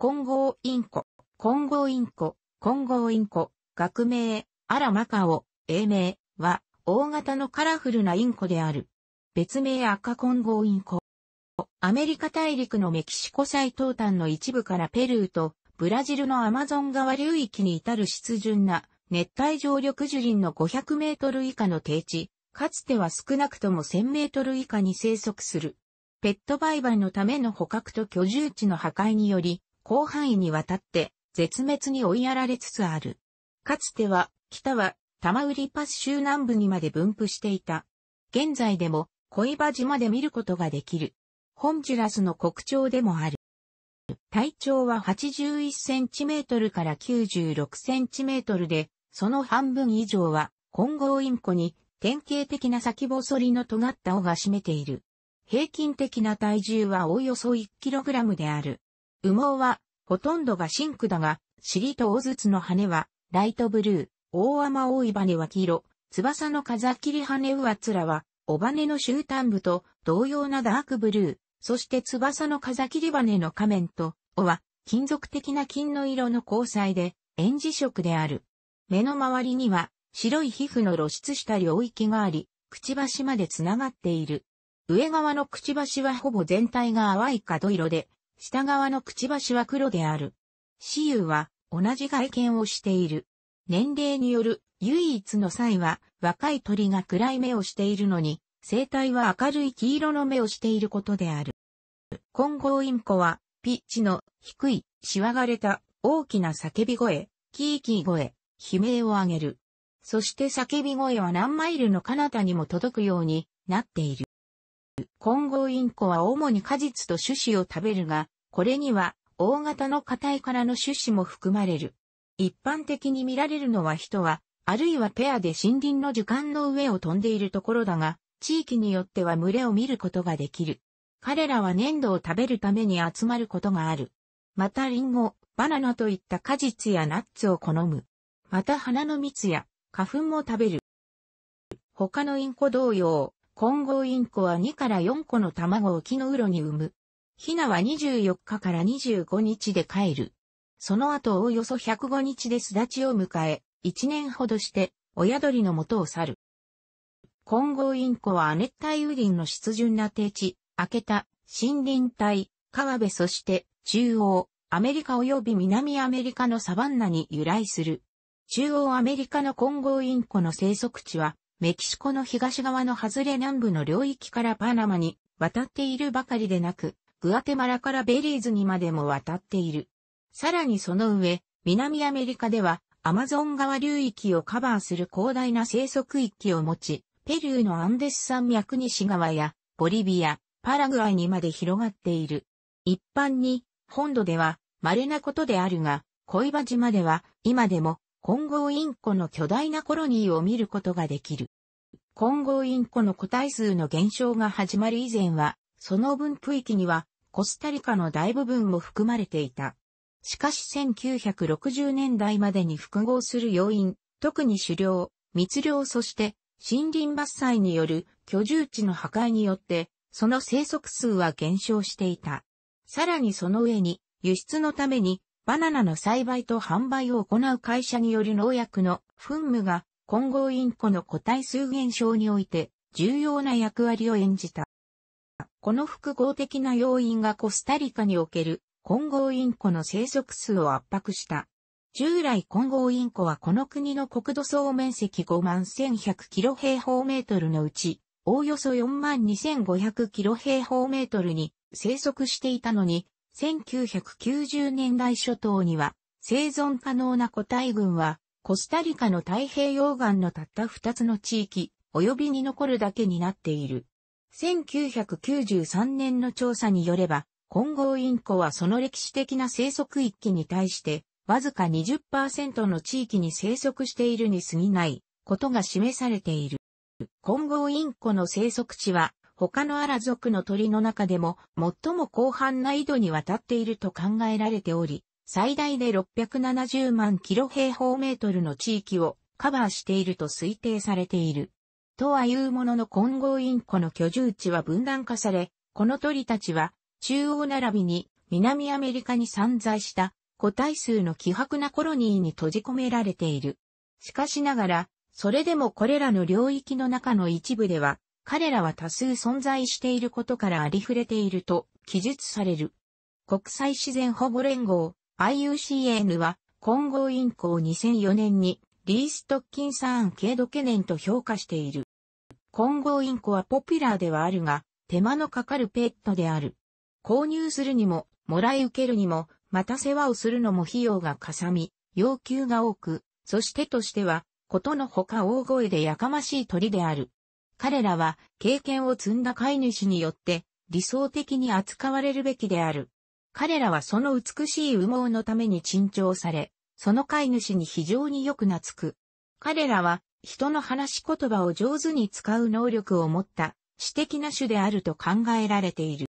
混合インコ、混合インコ、混合インコ、学名、アラマカオ、英名は、大型のカラフルなインコである。別名赤混合インコ。アメリカ大陸のメキシコ最東端の一部からペルーと、ブラジルのアマゾン川流域に至る湿潤な、熱帯上緑樹林の500メートル以下の低地、かつては少なくとも1000メートル以下に生息する。ペット売買のための捕獲と居住地の破壊により、広範囲にわたって絶滅に追いやられつつある。かつては、北は玉売りパス州南部にまで分布していた。現在でも、小岩島で見ることができる。ホンジュラスの国鳥でもある。体長は81センチメートルから96センチメートルで、その半分以上は、混合インコに、典型的な先細りの尖った尾が占めている。平均的な体重はおおよそ 1kg である。羽毛は、ほとんどがシンクだが、尻と尾筒の羽は、ライトブルー、大甘大い羽は黄色、翼の風切り羽上つらは、尾羽の終端部と同様なダークブルー、そして翼の風切り羽の仮面と、尾は、金属的な金の色の交際で、円磁色である。目の周りには、白い皮膚の露出した領域があり、くちばしまでつながっている。上側のくちばしはほぼ全体が淡い角色で、下側のくちばしは黒である。雌雄は同じ外見をしている。年齢による唯一の際は若い鳥が暗い目をしているのに、生態は明るい黄色の目をしていることである。混合インコは、ピッチの低い、しわがれた大きな叫び声、キーキー声、悲鳴を上げる。そして叫び声は何マイルの彼方にも届くようになっている。混合インコは主に果実と種子を食べるが、これには大型の硬い殻の種子も含まれる。一般的に見られるのは人は、あるいはペアで森林の樹幹の上を飛んでいるところだが、地域によっては群れを見ることができる。彼らは粘土を食べるために集まることがある。またリンゴ、バナナといった果実やナッツを好む。また花の蜜や花粉も食べる。他のインコ同様、混合インコは2から4個の卵を木のうろに産む。ヒナは24日から25日で帰る。その後おおよそ105日で巣立ちを迎え、1年ほどして親鳥の元を去る。混合インコは亜熱帯雨林の湿潤な低地、明けた森林帯、川辺そして中央、アメリカ及び南アメリカのサバンナに由来する。中央アメリカの混合インコの生息地はメキシコの東側の外れ南部の領域からパナマに渡っているばかりでなく、グアテマラからベリーズにまでも渡っている。さらにその上、南アメリカではアマゾン川流域をカバーする広大な生息域を持ち、ペルーのアンデス山脈西側やボリビア、パラグアイにまで広がっている。一般に、本土では稀なことであるが、小岩島では今でも混合インコの巨大なコロニーを見ることができる。混合インコの個体数の減少が始まる以前は、その分布域にはコスタリカの大部分も含まれていた。しかし1960年代までに複合する要因、特に狩猟、密猟そして森林伐採による居住地の破壊によって、その生息数は減少していた。さらにその上に、輸出のためにバナナの栽培と販売を行う会社による農薬の噴霧が混合インコの個体数減少において重要な役割を演じた。この複合的な要因がコスタリカにおける混合インコの生息数を圧迫した。従来混合インコはこの国の国土総面積5万1100キロ平方メートルのうち、おおよそ4万2500キロ平方メートルに生息していたのに、1990年代初頭には、生存可能な個体群は、コスタリカの太平洋岸のたった2つの地域、及びに残るだけになっている。1993年の調査によれば、混合インコはその歴史的な生息域に対して、わずか20%の地域に生息しているに過ぎないことが示されている。混合インコの生息地は他のアラ族の鳥の中でも最も広範な緯度にわたっていると考えられており、最大で670万キロ平方メートルの地域をカバーしていると推定されている。とはいうものの混合インコの居住地は分断化され、この鳥たちは中央並びに南アメリカに散在した個体数の希薄なコロニーに閉じ込められている。しかしながら、それでもこれらの領域の中の一部では彼らは多数存在していることからありふれていると記述される。国際自然保護連合 IUCN は混合インコを2004年にリーストッキンサーン経度懸念と評価している。混合インコはポピュラーではあるが、手間のかかるペットである。購入するにも、もらい受けるにも、また世話をするのも費用がかさみ、要求が多く、そしてとしては、ことのほか大声でやかましい鳥である。彼らは経験を積んだ飼い主によって理想的に扱われるべきである。彼らはその美しい羽毛のために珍重され、その飼い主に非常によく懐く。彼らは人の話し言葉を上手に使う能力を持った私的な種であると考えられている。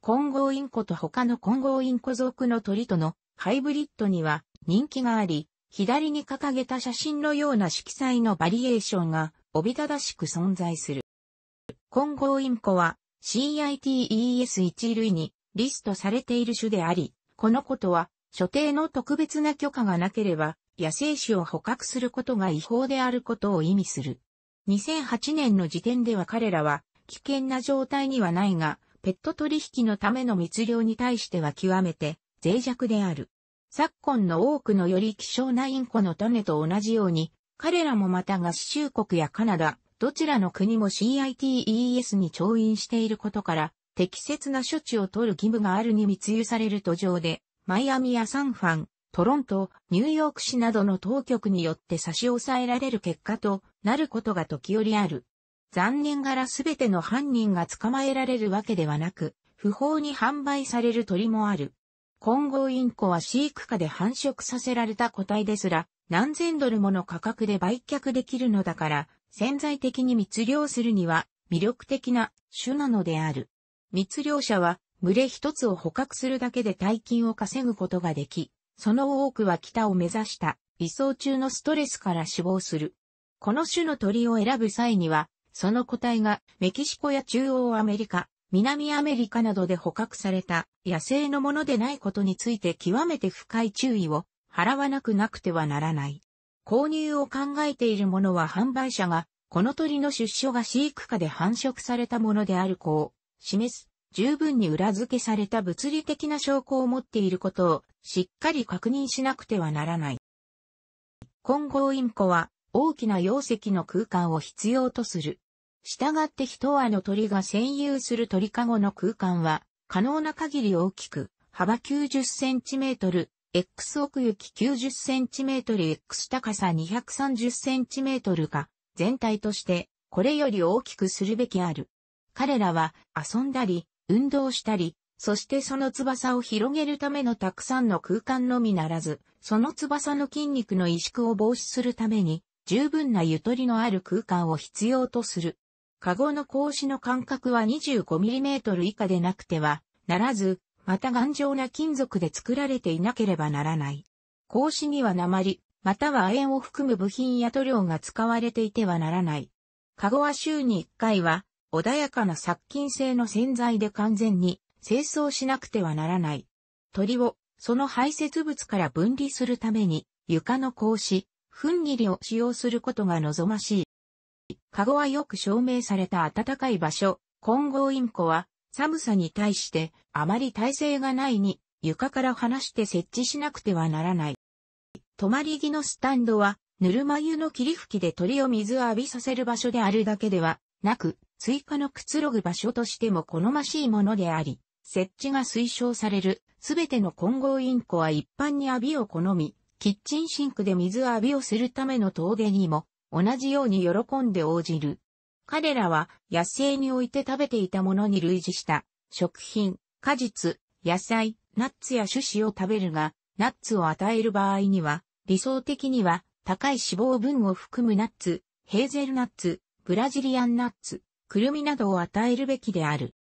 混合インコと他の混合インコ族の鳥とのハイブリッドには人気があり、左に掲げた写真のような色彩のバリエーションがおびただしく存在する。混合インコは CITES 一類にリストされている種であり、このことは所定の特別な許可がなければ野生種を捕獲することが違法であることを意味する。2008年の時点では彼らは危険な状態にはないが、ペット取引のための密漁に対しては極めて脆弱である。昨今の多くのより希少なインコの種と同じように、彼らもまた合衆国やカナダ、どちらの国も CITES に調印していることから、適切な処置を取る義務があるに密輸される途上で、マイアミやサンファン、トロント、ニューヨーク市などの当局によって差し押さえられる結果となることが時折ある。残念柄すべての犯人が捕まえられるわけではなく、不法に販売される鳥もある。混合インコは飼育下で繁殖させられた個体ですら、何千ドルもの価格で売却できるのだから、潜在的に密漁するには魅力的な種なのである。密漁者は群れ一つを捕獲するだけで大金を稼ぐことができ、その多くは北を目指した移送中のストレスから死亡する。この種の鳥を選ぶ際には、その個体がメキシコや中央アメリカ、南アメリカなどで捕獲された野生のものでないことについて極めて深い注意を払わなくなくてはならない。購入を考えているものは販売者が、この鳥の出所が飼育下で繁殖されたものである子を示す、十分に裏付けされた物理的な証拠を持っていることをしっかり確認しなくてはならない。混合インコは大きな容積の空間を必要とする。従って一羽の鳥が占有する鳥かごの空間は可能な限り大きく幅90センチメートル X 奥行き9 0 c m x 高さ 230cm か、全体としてこれより大きくするべきある。彼らは遊んだり、運動したり、そしてその翼を広げるためのたくさんの空間のみならず、その翼の筋肉の萎縮を防止するために、十分なゆとりのある空間を必要とする。カゴの格子の間隔は 25mm 以下でなくては、ならず、また頑丈な金属で作られていなければならない。格子には鉛、または亜鉛を含む部品や塗料が使われていてはならない。カゴは週に1回は、穏やかな殺菌性の洗剤で完全に清掃しなくてはならない。鳥をその排泄物から分離するために床の格子、糞切りを使用することが望ましい。カゴはよく証明された暖かい場所、混合インコは寒さに対してあまり耐性がないに床から離して設置しなくてはならない。泊まり木のスタンドはぬるま湯の霧吹きで鳥を水を浴びさせる場所であるだけではなく、追加のくつろぐ場所としても好ましいものであり、設置が推奨されるすべての混合インコは一般に浴びを好み、キッチンシンクで水浴びをするための峠にも同じように喜んで応じる。彼らは野生において食べていたものに類似した食品、果実、野菜、ナッツや種子を食べるが、ナッツを与える場合には、理想的には高い脂肪分を含むナッツ、ヘーゼルナッツ、ブラジリアンナッツ、クルミなどを与えるべきである。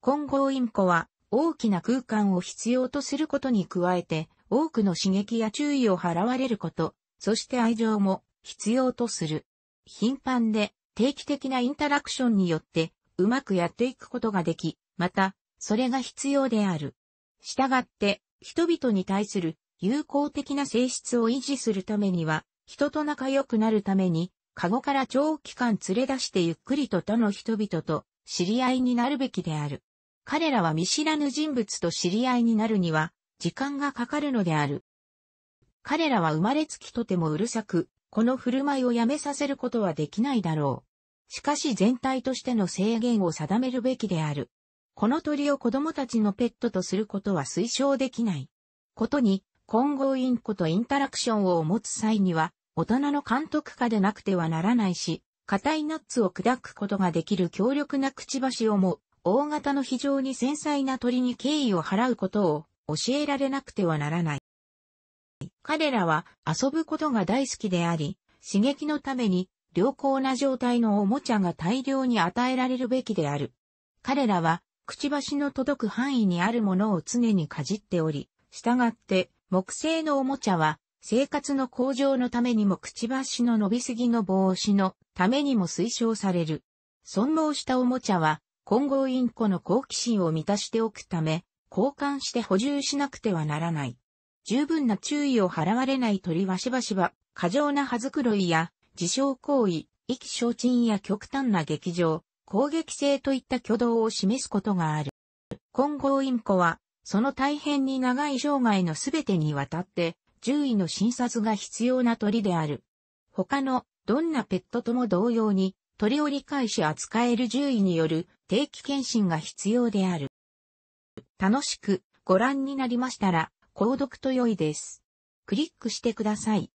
混合インコは大きな空間を必要とすることに加えて、多くの刺激や注意を払われること、そして愛情も必要とする。頻繁で定期的なインタラクションによって、うまくやっていくことができ、また、それが必要である。したがって、人々に対する友好的な性質を維持するためには、人と仲良くなるために、カゴから長期間連れ出してゆっくりと他の人々と知り合いになるべきである。彼らは見知らぬ人物と知り合いになるには、時間がかかるのである。彼らは生まれつきとてもうるさく、この振る舞いをやめさせることはできないだろう。しかし全体としての制限を定めるべきである。この鳥を子供たちのペットとすることは推奨できない。ことに、混合インコとインタラクションを持つ際には、大人の監督下でなくてはならないし、硬いナッツを砕くことができる強力なくちばしをも、大型の非常に繊細な鳥に敬意を払うことを教えられなくてはならない。彼らは遊ぶことが大好きであり、刺激のために良好な状態のおもちゃが大量に与えられるべきである。彼らは、くちばしの届く範囲にあるものを常にかじっており、従って、木製のおもちゃは、生活の向上のためにもくちばしの伸びすぎの防止のためにも推奨される。損耗したおもちゃは、混合インコの好奇心を満たしておくため、交換して補充しなくてはならない。十分な注意を払われない鳥はしばしば、過剰な歯繕いや自傷行為、意気消沈や極端な劇場、攻撃性といった挙動を示すことがある。混合インコは、その大変に長い生涯のすべてにわたって、獣医の診察が必要な鳥である。他の、どんなペットとも同様に、鳥を理解し扱える獣医による定期検診が必要である。楽しくご覧になりましたら、購読と良いです。クリックしてください。